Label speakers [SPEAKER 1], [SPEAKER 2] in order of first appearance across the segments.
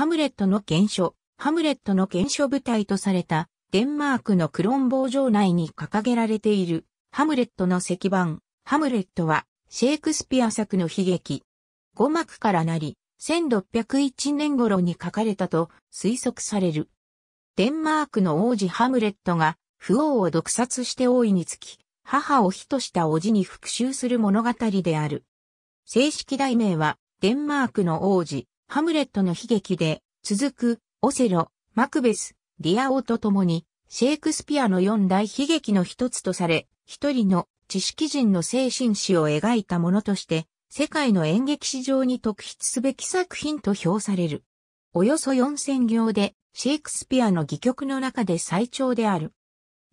[SPEAKER 1] ハムレットの原書、ハムレットの原書部隊とされた、デンマークのクロンボー城内に掲げられている、ハムレットの石板、ハムレットは、シェイクスピア作の悲劇。五幕からなり、1601年頃に書かれたと推測される。デンマークの王子ハムレットが、不王を毒殺して王位につき、母を火とした叔父に復讐する物語である。正式題名は、デンマークの王子、ハムレットの悲劇で、続く、オセロ、マクベス、ディアオと共に、シェイクスピアの四大悲劇の一つとされ、一人の知識人の精神史を描いたものとして、世界の演劇史上に特筆すべき作品と評される。およそ4000行で、シェイクスピアの戯曲の中で最長である。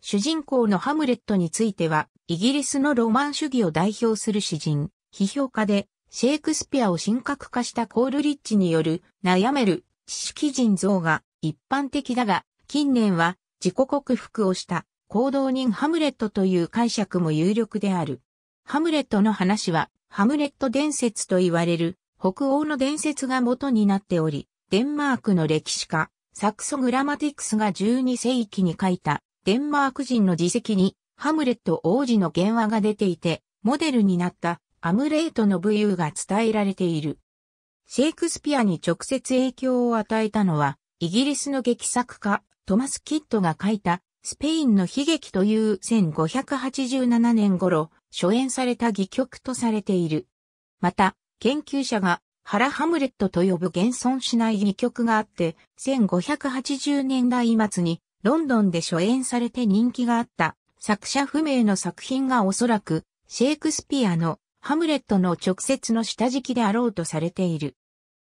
[SPEAKER 1] 主人公のハムレットについては、イギリスのロマン主義を代表する詩人、批評家で、シェイクスピアを神格化したコールリッチによる悩める知識人像が一般的だが、近年は自己克服をした行動人ハムレットという解釈も有力である。ハムレットの話は、ハムレット伝説と言われる北欧の伝説が元になっており、デンマークの歴史家、サクソ・グラマティクスが12世紀に書いたデンマーク人の自責にハムレット王子の原話が出ていて、モデルになったアムレートの武勇が伝えられている。シェイクスピアに直接影響を与えたのは、イギリスの劇作家、トマス・キッドが書いた、スペインの悲劇という1587年頃、初演された戯曲とされている。また、研究者が、ハラ・ハムレットと呼ぶ現存しない戯曲があって、1580年代末に、ロンドンで初演されて人気があった、作者不明の作品がおそらく、シェイクスピアのハムレットの直接の下敷きであろうとされている。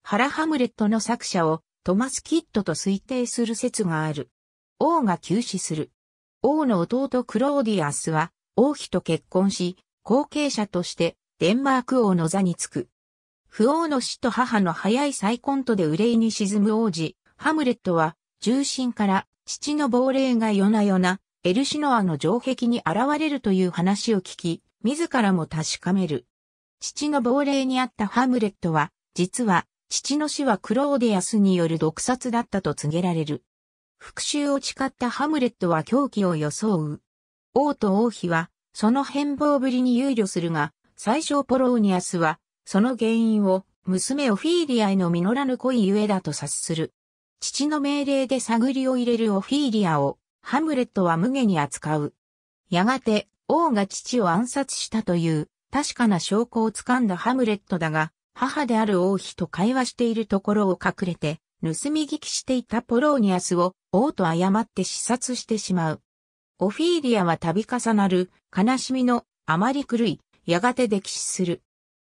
[SPEAKER 1] ハラ・ハムレットの作者をトマス・キッドと推定する説がある。王が急死する。王の弟クローディアスは王妃と結婚し、後継者としてデンマーク王の座につく。不王の死と母の早い再婚とで憂いに沈む王子、ハムレットは重心から父の亡霊が夜な夜なエルシノアの城壁に現れるという話を聞き、自らも確かめる。父の亡霊にあったハムレットは、実は、父の死はクローディアスによる毒殺だったと告げられる。復讐を誓ったハムレットは狂気を装う。王と王妃は、その変貌ぶりに憂慮するが、最初ポローニアスは、その原因を、娘オフィーリアへの実らぬ恋ゆえだと察する。父の命令で探りを入れるオフィーリアを、ハムレットは無下に扱う。やがて、王が父を暗殺したという、確かな証拠をつかんだハムレットだが、母である王妃と会話しているところを隠れて、盗み聞きしていたポローニアスを王と誤って視察してしまう。オフィーリアは度重なる悲しみのあまり狂い、やがて溺死する。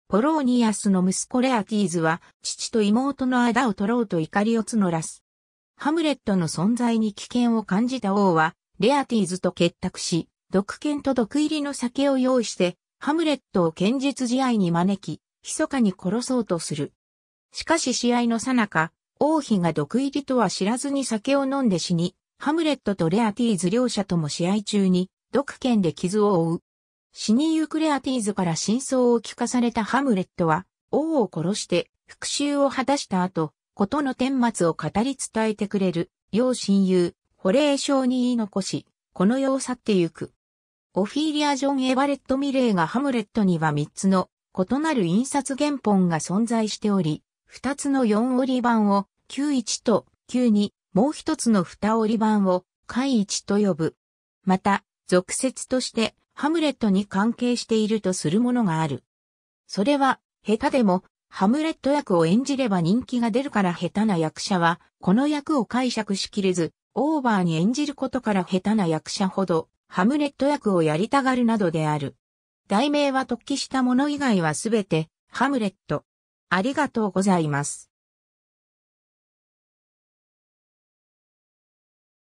[SPEAKER 1] ポローニアスの息子レアティーズは父と妹の間を取ろうと怒りを募らす。ハムレットの存在に危険を感じた王は、レアティーズと結託し、毒犬と毒入りの酒を用意して、ハムレットを剣術試合に招き、密かに殺そうとする。しかし試合の最中、王妃が毒入りとは知らずに酒を飲んで死に、ハムレットとレアティーズ両者とも試合中に、毒剣で傷を負う。死にゆくレアティーズから真相を聞かされたハムレットは、王を殺して復讐を果たした後、ことの顛末を語り伝えてくれる、要親友、保冷症に言い残し、この世を去ってゆく。オフィーリア・ジョン・エヴァレット・ミレーがハムレットには3つの異なる印刷原本が存在しており、2つの4折り版を91と92、もう1つの2折り版を回1と呼ぶ。また、俗説としてハムレットに関係しているとするものがある。それは、下手でもハムレット役を演じれば人気が出るから下手な役者は、この役を解釈しきれず、オーバーに演じることから下手な役者ほどハムレット役をやりたがるなどである。題名は突起したもの以外はすべて、ハムレット。ありがとうございます。